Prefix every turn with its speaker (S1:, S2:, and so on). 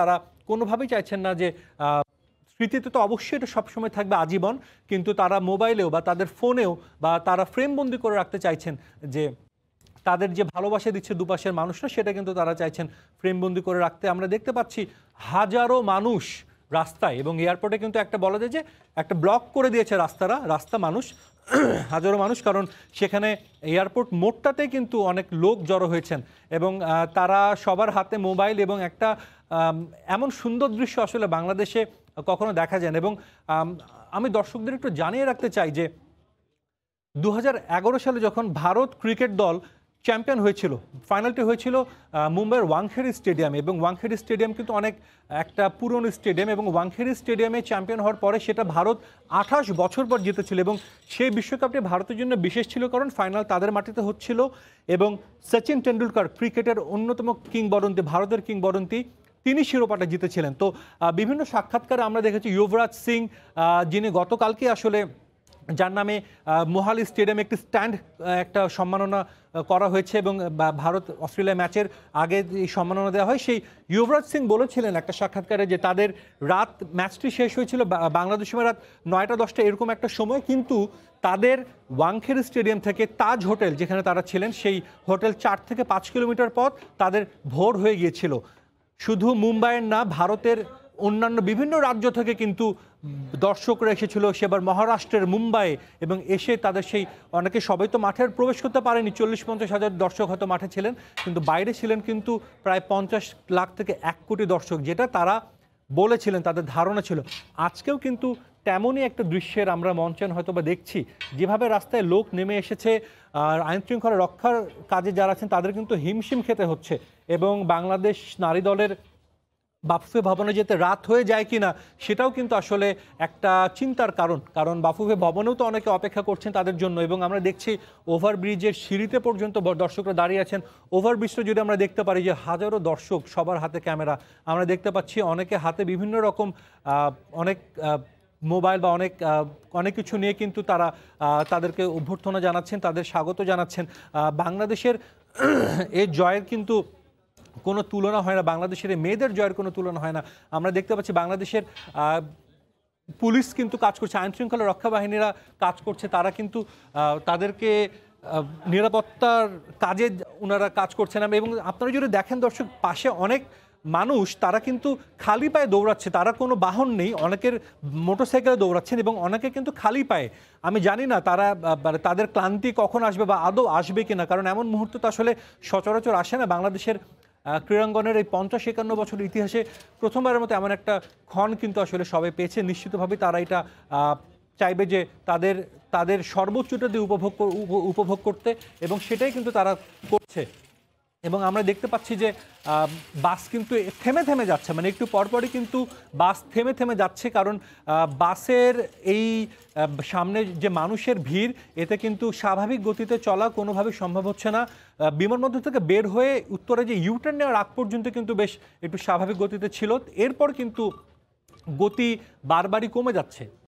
S1: তারা কোনোভাবেই চাইছেন না যে স্মৃতিতে তো অবশ্যই এটা সবসময় থাকবে আজীবন কিন্তু তারা মোবাইলেও বা তাদের ফোনেও বা তারা ফ্রেমবন্দি করে রাখতে চাইছেন যে তাদের যে ভালোবাসা দিচ্ছে দুপাশের মানুষরা সেটা কিন্তু তারা চাইছেন ফ্রেমবন্দি করে রাখতে আমরা দেখতে পাচ্ছি হাজারো মানুষ রাস্তায় এবং এয়ারপোর্টে কিন্তু একটা বলা যায় যে একটা ব্লক করে দিয়েছে রাস্তারা রাস্তা মানুষ হাজারো মানুষ কারণ সেখানে এয়ারপোর্ট মোড়টাতে কিন্তু অনেক লোক জড়ো হয়েছেন এবং তারা সবার হাতে মোবাইল এবং একটা এমন সুন্দর দৃশ্য আসলে বাংলাদেশে কখনো দেখা যায় এবং আমি দর্শকদের একটু জানিয়ে রাখতে চাই যে দু সালে যখন ভারত ক্রিকেট দল চ্যাম্পিয়ন হয়েছিল ফাইনালটি হয়েছিল মুম্বাইয়ের ওয়াংখেড়ি স্টেডিয়ামে এবং ওয়াংখেড়ি স্টেডিয়াম কিন্তু অনেক একটা পুরনো স্টেডিয়াম এবং ওয়াংখেড়ি স্টেডিয়ামে চ্যাম্পিয়ন হওয়ার পরে সেটা ভারত আঠাশ বছর পর জিতেছিল এবং সেই বিশ্বকাপটি ভারতের জন্য বিশেষ ছিল কারণ ফাইনাল তাদের মাটিতে হচ্ছিল এবং সচিন টেন্ডুলকার ক্রিকেটের অন্যতম কিংবদন্তি ভারতের কিংবদন্তি তিনি শিরোপাটা জিতেছিলেন তো বিভিন্ন সাক্ষাৎকারে আমরা দেখেছি যুবরাজ সিং যিনি গতকালকে আসলে যার নামে মোহালি স্টেডিয়ামে একটি স্ট্যান্ড একটা সম্মাননা করা হয়েছে এবং ভারত অস্ট্রেলিয়া ম্যাচের আগে এই সম্মাননা দেওয়া হয় সেই যুবরাজ সিং বলেছিলেন একটা সাক্ষাৎকারে যে তাদের রাত ম্যাচটি শেষ হয়েছিল বাংলাদেশ সময় রাত নয়টা দশটা এরকম একটা সময় কিন্তু তাদের ওয়াংখের স্টেডিয়াম থেকে তাজ হোটেল যেখানে তারা ছিলেন সেই হোটেল চার থেকে পাঁচ কিলোমিটার পথ তাদের ভোর হয়ে গিয়েছিল শুধু মুম্বাইয়ের না ভারতের অন্যান্য বিভিন্ন রাজ্য থেকে কিন্তু দর্শকরা এসেছিল সেবার মহারাষ্ট্রের মুম্বাই এবং এসে তাদের সেই অনেকে সবাই তো মাঠের প্রবেশ করতে পারেনি চল্লিশ পঞ্চাশ হাজার দর্শক হয়তো মাঠে ছিলেন কিন্তু বাইরে ছিলেন কিন্তু প্রায় পঞ্চাশ লাখ থেকে এক কোটি দর্শক যেটা তারা বলেছিলেন তাদের ধারণা ছিল আজকেও কিন্তু তেমনই একটা দৃশ্যের আমরা মঞ্চন হয়তো বা দেখছি যেভাবে রাস্তায় লোক নেমে এসেছে আর আইন শৃঙ্খলা রক্ষার কাজে যারা আছেন তাদের কিন্তু হিমশিম খেতে হচ্ছে এবং বাংলাদেশ নারী দলের বাফুফে ভবনে যেতে রাত হয়ে যায় কি না সেটাও কিন্তু আসলে একটা চিন্তার কারণ কারণ বাফুফে ভবনেও তো অনেকে অপেক্ষা করছেন তাদের জন্য এবং আমরা দেখছি ওভারব্রিজের সিঁড়িতে পর্যন্ত দর্শকরা দাঁড়িয়ে আছেন ওভারব্রিজটা যদি আমরা দেখতে পারি যে হাজারো দর্শক সবার হাতে ক্যামেরা আমরা দেখতে পাচ্ছি অনেকে হাতে বিভিন্ন রকম অনেক মোবাইল বা অনেক অনেক কিছু নিয়ে কিন্তু তারা তাদেরকে অভ্যর্থনা জানাচ্ছেন তাদের স্বাগত জানাচ্ছেন বাংলাদেশের এ জয়ের কিন্তু কোনো তুলনা হয় না বাংলাদেশের মেয়েদের জয়ের কোনো তুলনা হয় না আমরা দেখতে পাচ্ছি বাংলাদেশের পুলিশ কিন্তু কাজ করছে আইন শৃঙ্খলা রক্ষা বাহিনীরা কাজ করছে তারা কিন্তু তাদেরকে নিরাপত্তার কাজে ওনারা কাজ করছেন এবং আপনারা যদি দেখেন দর্শক পাশে অনেক মানুষ তারা কিন্তু খালি পায়ে দৌড়াচ্ছে তারা কোনো বাহন নেই অনেকের মোটর সাইকেলে দৌড়াচ্ছেন এবং অনেকে কিন্তু খালি পায়ে আমি জানি না তারা মানে তাদের ক্লান্তি কখন আসবে বা আদৌ আসবে কিনা কারণ এমন মুহূর্ত তো আসলে সচরাচর আসে না বাংলাদেশের ক্রীড়াঙ্গনের এই পঞ্চাশ একান্ন বছর ইতিহাসে প্রথমবারের মতো এমন একটা ক্ষণ কিন্তু আসলে সবাই পেয়েছে নিশ্চিতভাবে তারা এটা চাইবে যে তাদের তাদের সর্বোচ্চটা দিয়ে উপভোগ উপভোগ করতে এবং সেটাই কিন্তু তারা করছে এবং আমরা দেখতে পাচ্ছি যে বাস কিন্তু থেমে থেমে যাচ্ছে মানে একটু পরপরই কিন্তু বাস থেমে থেমে যাচ্ছে কারণ বাসের এই সামনে যে মানুষের ভিড় এতে কিন্তু স্বাভাবিক গতিতে চলা কোনোভাবে সম্ভব হচ্ছে না বিমানবন্দর থেকে বের হয়ে উত্তরে যে ইউটার্ন নেওয়ার আগ পর্যন্ত কিন্তু বেশ একটু স্বাভাবিক গতিতে ছিল এরপর কিন্তু গতি বারবারই কমে যাচ্ছে